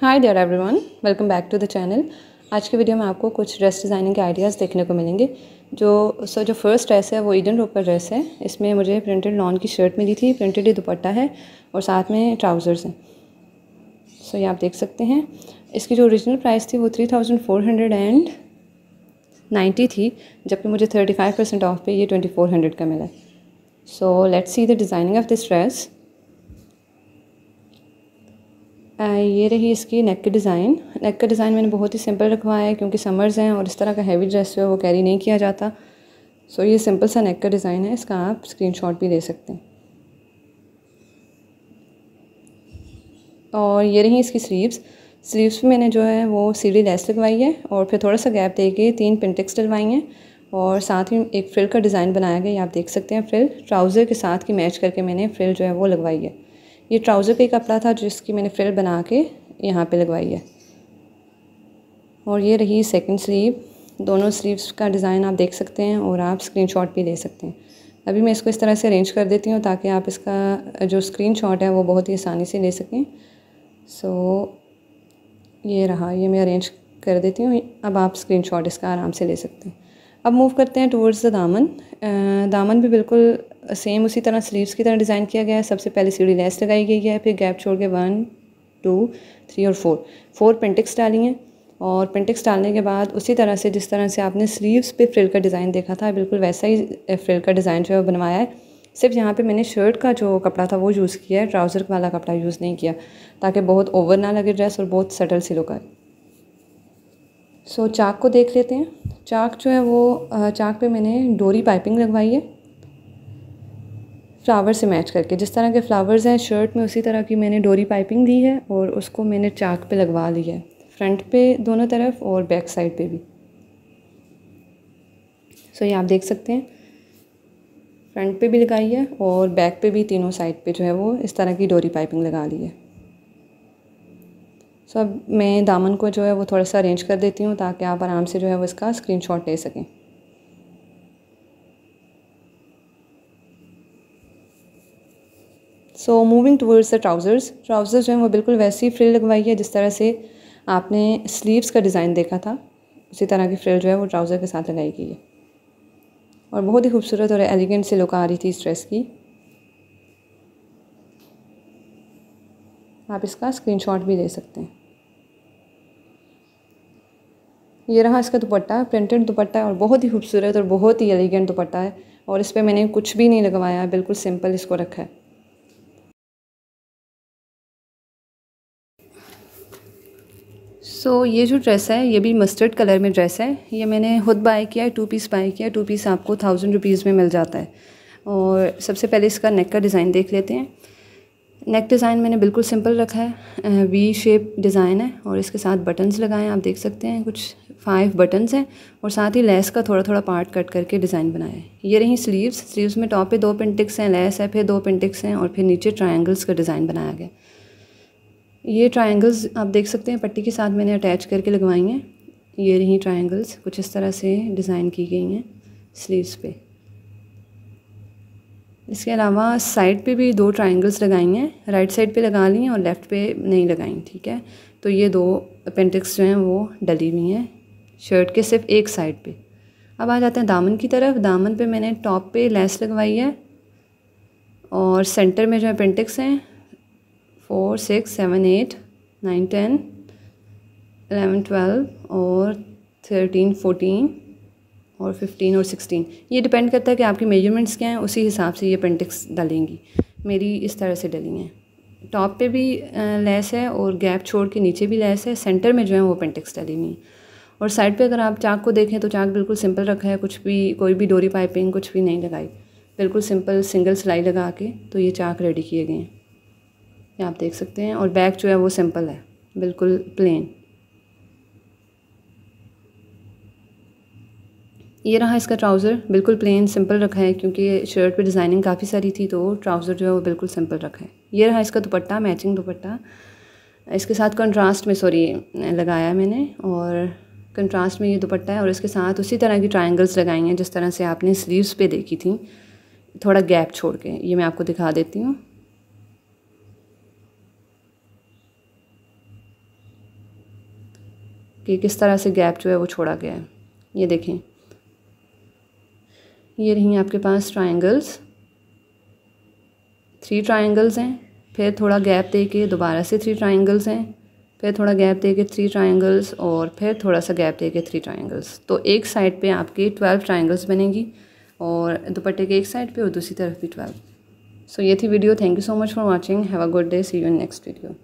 hi there everyone welcome back to the channel आज के video में आपको कुछ ड्रेस डिज़ाइनिंग के आइडियाज़ देखने को मिलेंगे जो सो जो फर्स्ट ड्रेस है वो ईडन रोपर ड्रेस है इसमें मुझे प्रिंटेड लॉन की शर्ट मिली थी प्रिंटेड ही दुपट्टा है और साथ में ट्राउज़र्स हैं सो ये आप देख सकते हैं इसकी जो ओरिजिनल प्राइस थी वो three thousand four hundred and ninety थी जबकि मुझे थर्टी फाइव परसेंट ऑफ पे ये ट्वेंटी फोर हंड्रेड का मिला so let's see the designing of this dress ये रही इसकी नेक की डिज़ाइन नेक का डिज़ाइन मैंने बहुत ही सिंपल रखवाया है क्योंकि समर्स हैं और इस तरह का हैवी ड्रेस जो है वो कैरी नहीं किया जाता सो ये सिंपल सा नेक का डिज़ाइन है इसका आप स्क्रीनशॉट भी ले सकते हैं और ये रही इसकी स्लीव्स स्लीव्स में मैंने जो है वो सीढ़ी लेस लगवाई है और फिर थोड़ा सा गैप दे के तीन पिनटेक्स डलवाई हैं और साथ ही एक फ्रिल का डिज़ाइन बनाया गया आप देख सकते हैं फ्रिल ट्राउज़र के साथ की मैच करके मैंने फ्रिल जो है वो लगवाई है ये ट्राउज़र का ही कपड़ा था जिसकी मैंने फ्रिल बना के यहाँ पे लगवाई है और ये रही सेकंड स्लीव दोनों स्लीव्स का डिज़ाइन आप देख सकते हैं और आप स्क्रीनशॉट भी ले सकते हैं अभी मैं इसको इस तरह से अरेंज कर देती हूँ ताकि आप इसका जो स्क्रीन है वो बहुत ही आसानी से ले सकें सो ये रहा ये मैं अरेंज कर देती हूँ अब आप स्क्रीनशॉट इसका आराम से ले सकते हैं अब मूव करते हैं टूवर्ड्स द दामन आ, दामन भी बिल्कुल सेम उसी तरह स्लीव्स की तरह डिज़ाइन किया गया है सबसे पहले सीढ़ी लेस लगाई गई है फिर गैप छोड़ के वन टू थ्री और फोर फोर पेंटिक्स डाली हैं और पेंटिक्स डालने के बाद उसी तरह से जिस तरह से आपने स्लीव्स पे फ्रिल का डिज़ाइन देखा था बिल्कुल वैसा ही फ्रिल का डिज़ाइन जो है बनवाया है सिर्फ यहाँ पे मैंने शर्ट का जो कपड़ा था वो यूज़ किया है ट्राउज़र वाला कपड़ा यूज़ नहीं किया ताकि बहुत ओवर ना लगे ड्रेस और बहुत सटल सी लुक आए सो चाक को देख लेते हैं चाक जो है वो चाक पे मैंने डोरी पाइपिंग लगवाई है फ्लावर से मैच करके जिस तरह के फ्लावर्स हैं शर्ट में उसी तरह की मैंने डोरी पाइपिंग दी है और उसको मैंने चाक पे लगवा ली है फ्रंट पे दोनों तरफ और बैक साइड पे भी सो so, ये आप देख सकते हैं फ्रंट पे भी लगाई है और बैक पे भी तीनों साइड पे जो है वो इस तरह की डोरी पाइपिंग लगा ली है सो so, अब मैं दामन को जो है वो थोड़ा सा अरेंज कर देती हूँ ताकि आप आराम से जो है वो इसका स्क्रीन ले सकें so moving towards the trousers trousers जो हैं वो बिल्कुल वैसी फ्रिल लगवाई है जिस तरह से आपने स्लीव्स का डिज़ाइन देखा था उसी तरह की फ्रिल जो है वो ट्राउज़र के साथ लगाई गई है और बहुत ही खूबसूरत और एलिगेंट से लुक आ रही थी इस ड्रेस की आप इसका स्क्रीनशॉट भी ले सकते हैं ये रहा इसका दुपट्टा प्रिंटेड दुपट्टा है और बहुत ही खूबसूरत और बहुत ही एलिगेंट दुपट्टा है और इस पर मैंने कुछ भी नहीं लगवाया बिल्कुल सिंपल इसको रखा है सो so, ये जो ड्रेस है ये भी मस्टर्ड कलर में ड्रेस है ये मैंने खुद बाय किया है टू पीस बाय किया टू पीस आपको थाउजेंड रुपीज़ में मिल जाता है और सबसे पहले इसका नेक का डिज़ाइन देख लेते हैं नेक डिज़ाइन मैंने बिल्कुल सिंपल रखा है वी शेप डिज़ाइन है और इसके साथ बटन्स लगाए आप देख सकते हैं कुछ फाइव बटन्स हैं और साथ ही लेस का थोड़ा थोड़ा पार्ट कट करके डिज़ाइन बनाया है ये रही स्लीव्स स्लीव्स में टॉप पे दो पिंटिक्स हैं लेस है फिर दो पिंटिक्स हैं और फिर नीचे ट्रायंगल्स का डिज़ाइन बनाया गया ये ट्रायंगल्स आप देख सकते हैं पट्टी के साथ मैंने अटैच करके लगवाई हैं ये रही ट्रायंगल्स कुछ इस तरह से डिज़ाइन की गई हैं स्लीव्स पे इसके अलावा साइड पे भी दो ट्रायंगल्स लगाई हैं राइट साइड पे लगा ली हैं और लेफ़्ट पे नहीं लगाई ठीक है तो ये दो अपेंटिक्स जो हैं वो डली हुई हैं शर्ट के सिर्फ एक साइड पर अब आ जाते हैं दामन की तरफ दामन पर मैंने टॉप पर लेस लगवाई है और सेंटर में जो अपेंटिक्स हैं four six seven eight nine ten eleven twelve और थर्टीन फोटीन और फिफ्टीन और सिक्सटीन ये डिपेंड करता है कि आपकी मेजरमेंट्स क्या हैं उसी हिसाब से ये पेंटिक्स डलेंगी मेरी इस तरह से डली हैं टॉप पे भी लेस है और गैप छोड़ के नीचे भी लेस है सेंटर में जो है वो पेंटिक्स डली हुई और साइड पे अगर आप चाक को देखें तो चाक बिल्कुल सिंपल रखा है कुछ भी कोई भी डोरी पाइपिंग कुछ भी नहीं लगाई बिल्कुल सिंपल सिंगल सिलाई लगा के तो ये चाक रेडी किए गए हैं ये आप देख सकते हैं और बैक जो है वो सिंपल है बिल्कुल प्लेन ये रहा इसका ट्राउज़र बिल्कुल प्लेन सिंपल रखा है क्योंकि शर्ट पे डिज़ाइनिंग काफ़ी सारी थी तो ट्राउज़र जो है वो बिल्कुल सिंपल रखा है ये रहा इसका दुपट्टा मैचिंग दुपट्टा इसके साथ कंट्रास्ट में सॉरी लगाया मैंने और कंट्रास्ट में ये दुपट्टा है और इसके साथ उसी तरह की ट्राइंगल्स लगाई हैं जिस तरह से आपने स्लीवस पर देखी थी थोड़ा गैप छोड़ के ये मैं आपको दिखा देती हूँ कि किस तरह से गैप जो है वो छोड़ा गया है ये देखें ये रही आपके पास ट्राइंगल्स थ्री ट्राइंगल्स हैं फिर थोड़ा गैप दे के दोबारा से थ्री ट्राइंगल्स हैं फिर थोड़ा गैप दे के थ्री ट्राइंगल्स और फिर थोड़ा सा गैप दे के थ्री ट्राइंगल्स तो एक साइड पे आपकी ट्वेल्व ट्राइंगल्स बनेगी और दुपट्टे के एक साइड पे और दूसरी तरफ भी ट्वेल्व सो so ये थी video thank you so much for watching have a good day see you in next video